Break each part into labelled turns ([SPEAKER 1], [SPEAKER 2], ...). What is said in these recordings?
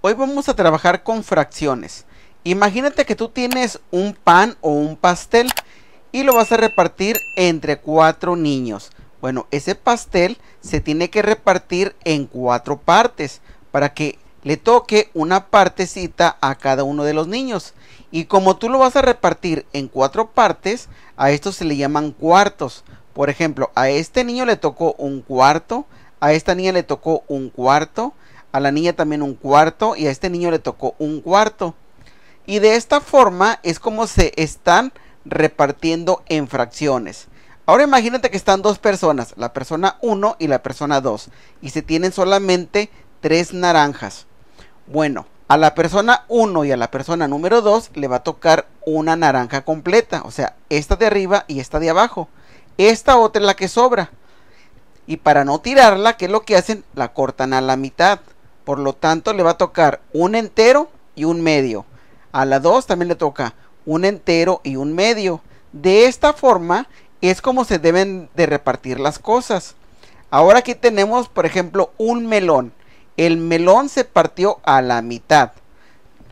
[SPEAKER 1] Hoy vamos a trabajar con fracciones. Imagínate que tú tienes un pan o un pastel y lo vas a repartir entre cuatro niños. Bueno, ese pastel se tiene que repartir en cuatro partes para que le toque una partecita a cada uno de los niños. Y como tú lo vas a repartir en cuatro partes, a esto se le llaman cuartos. Por ejemplo, a este niño le tocó un cuarto, a esta niña le tocó un cuarto, a la niña también un cuarto y a este niño le tocó un cuarto. Y de esta forma es como se están repartiendo en fracciones. Ahora imagínate que están dos personas, la persona 1 y la persona 2, y se tienen solamente tres naranjas. Bueno, a la persona 1 y a la persona número 2 le va a tocar una naranja completa, o sea, esta de arriba y esta de abajo. Esta otra es la que sobra. Y para no tirarla, ¿qué es lo que hacen? La cortan a la mitad. Por lo tanto, le va a tocar un entero y un medio. A la 2 también le toca un entero y un medio. De esta forma es como se deben de repartir las cosas. Ahora aquí tenemos, por ejemplo, un melón. El melón se partió a la mitad.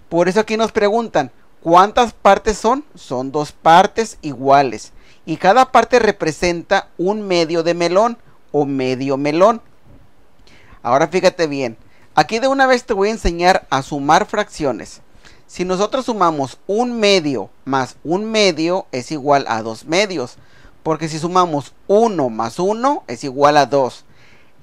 [SPEAKER 1] Por eso aquí nos preguntan, ¿cuántas partes son? Son dos partes iguales y cada parte representa un medio de melón o medio melón. Ahora fíjate bien, aquí de una vez te voy a enseñar a sumar fracciones. Si nosotros sumamos un medio más un medio es igual a dos medios, porque si sumamos uno más uno es igual a 2.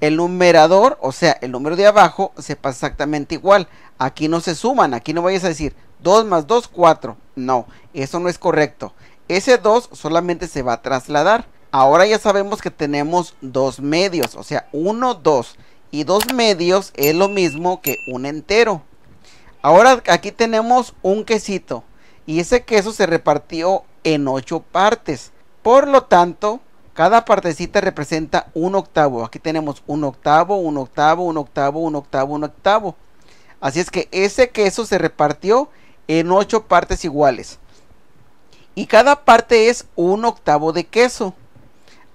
[SPEAKER 1] El numerador, o sea, el número de abajo, se pasa exactamente igual. Aquí no se suman, aquí no vayas a decir 2 más 2, 4. No, eso no es correcto. Ese 2 solamente se va a trasladar. Ahora ya sabemos que tenemos dos medios, o sea, 1, 2. Y dos medios es lo mismo que un entero. Ahora aquí tenemos un quesito. Y ese queso se repartió en 8 partes. Por lo tanto, cada partecita representa un octavo. Aquí tenemos un octavo, un octavo, un octavo, un octavo, un octavo. Así es que ese queso se repartió en 8 partes iguales y cada parte es un octavo de queso.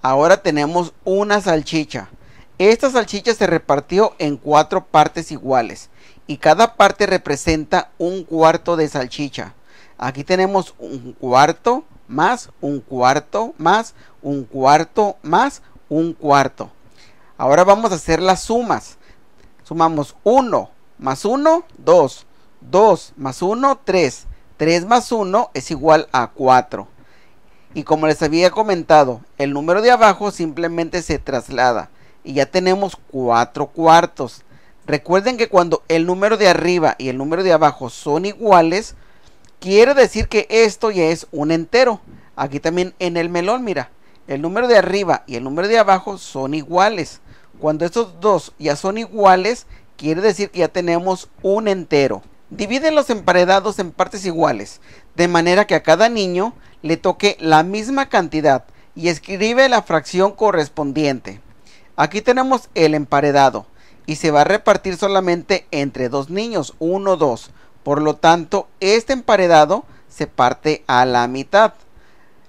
[SPEAKER 1] Ahora tenemos una salchicha. Esta salchicha se repartió en cuatro partes iguales y cada parte representa un cuarto de salchicha. Aquí tenemos un cuarto más un cuarto más un cuarto más un cuarto. Ahora vamos a hacer las sumas. Sumamos 1 más 1, 2. 2 más 1, 3. 3 más 1 es igual a 4. Y como les había comentado, el número de abajo simplemente se traslada y ya tenemos 4 cuartos. Recuerden que cuando el número de arriba y el número de abajo son iguales, quiere decir que esto ya es un entero. Aquí también en el melón, mira, el número de arriba y el número de abajo son iguales. Cuando estos dos ya son iguales, quiere decir que ya tenemos un entero. Divide los emparedados en partes iguales, de manera que a cada niño le toque la misma cantidad y escribe la fracción correspondiente. Aquí tenemos el emparedado y se va a repartir solamente entre dos niños, uno, dos. Por lo tanto, este emparedado se parte a la mitad.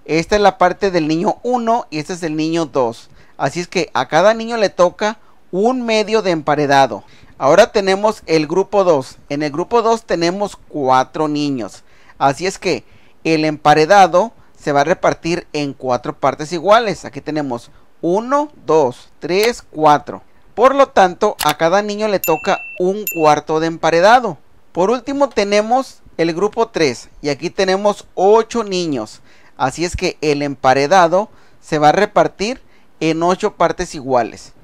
[SPEAKER 1] Esta es la parte del niño 1 y este es el niño 2. Así es que a cada niño le toca un medio de emparedado. Ahora tenemos el grupo 2. En el grupo 2 tenemos 4 niños. Así es que el emparedado se va a repartir en 4 partes iguales. Aquí tenemos 1, 2, 3, 4. Por lo tanto, a cada niño le toca un cuarto de emparedado. Por último tenemos el grupo 3 y aquí tenemos 8 niños. Así es que el emparedado se va a repartir en 8 partes iguales.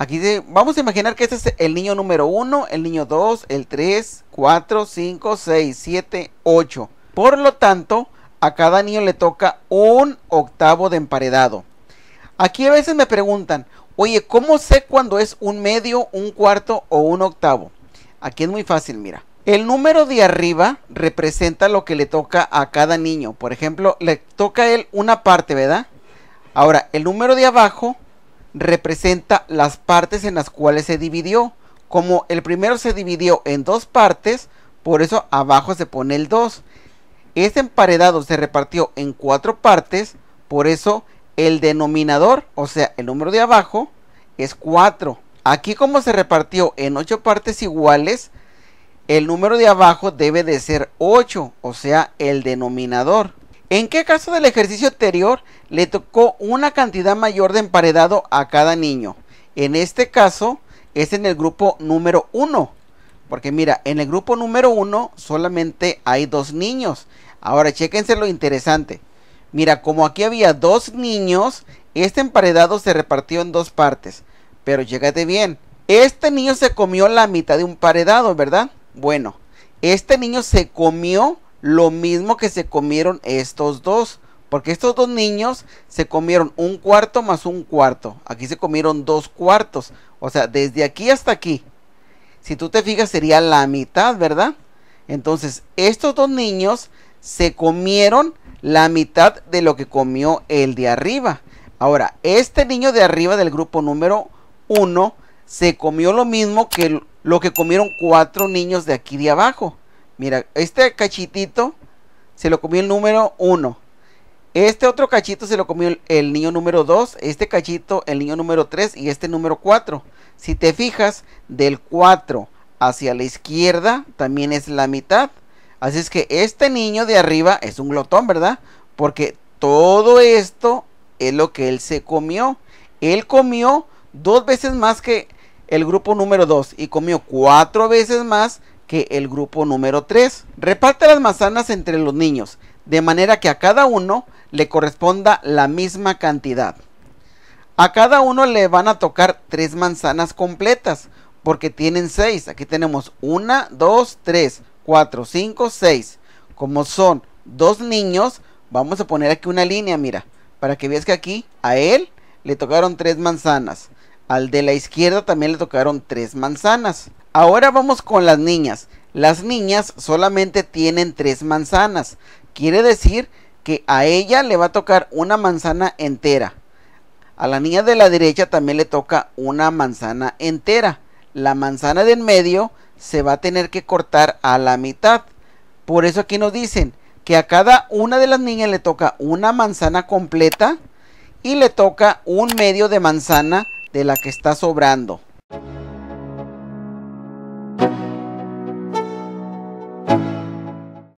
[SPEAKER 1] Aquí vamos a imaginar que este es el niño número 1, el niño 2, el 3, 4, 5, 6, 7, 8. Por lo tanto, a cada niño le toca un octavo de emparedado. Aquí a veces me preguntan, oye, ¿cómo sé cuándo es un medio, un cuarto o un octavo? Aquí es muy fácil, mira. El número de arriba representa lo que le toca a cada niño. Por ejemplo, le toca a él una parte, ¿verdad? Ahora, el número de abajo representa las partes en las cuales se dividió. Como el primero se dividió en dos partes, por eso abajo se pone el 2. Este emparedado se repartió en cuatro partes, por eso el denominador, o sea, el número de abajo, es 4. Aquí como se repartió en ocho partes iguales, el número de abajo debe de ser 8, o sea, el denominador. ¿En qué caso del ejercicio anterior le tocó una cantidad mayor de emparedado a cada niño? En este caso es en el grupo número 1. Porque mira, en el grupo número 1 solamente hay dos niños. Ahora, chéquense lo interesante. Mira, como aquí había dos niños, este emparedado se repartió en dos partes. Pero chécate bien. Este niño se comió la mitad de un emparedado, ¿verdad? Bueno, este niño se comió lo mismo que se comieron estos dos. Porque estos dos niños se comieron un cuarto más un cuarto. Aquí se comieron dos cuartos. O sea, desde aquí hasta aquí. Si tú te fijas, sería la mitad, ¿verdad? Entonces, estos dos niños se comieron la mitad de lo que comió el de arriba. Ahora, este niño de arriba del grupo número uno se comió lo mismo que lo que comieron cuatro niños de aquí de abajo. Mira, este cachitito se lo comió el número 1. Este otro cachito se lo comió el, niño número 2. Este cachito el niño número 3 y este número 4. Si te fijas, del 4 hacia la izquierda también es la mitad. Así es que este niño de arriba es un glotón, ¿verdad? Porque todo esto es lo que él se comió. Él comió dos veces más que el grupo número 2 y comió cuatro veces más que el grupo número 3. Reparte las manzanas entre los niños, de manera que a cada uno le corresponda la misma cantidad. A cada uno le van a tocar tres manzanas completas, porque tienen seis. Aquí tenemos una, dos, tres, cuatro, cinco, seis. Como son dos niños, vamos a poner aquí una línea, mira, para que veas que aquí a él le tocaron tres manzanas. Al de la izquierda también le tocaron tres manzanas. Ahora vamos con las niñas. Las niñas solamente tienen tres manzanas. Quiere decir que a ella le va a tocar una manzana entera. A la niña de la derecha también le toca una manzana entera. La manzana del medio se va a tener que cortar a la mitad. Por eso aquí nos dicen que a cada una de las niñas le toca una manzana completa y le toca un medio de manzana de la que está sobrando.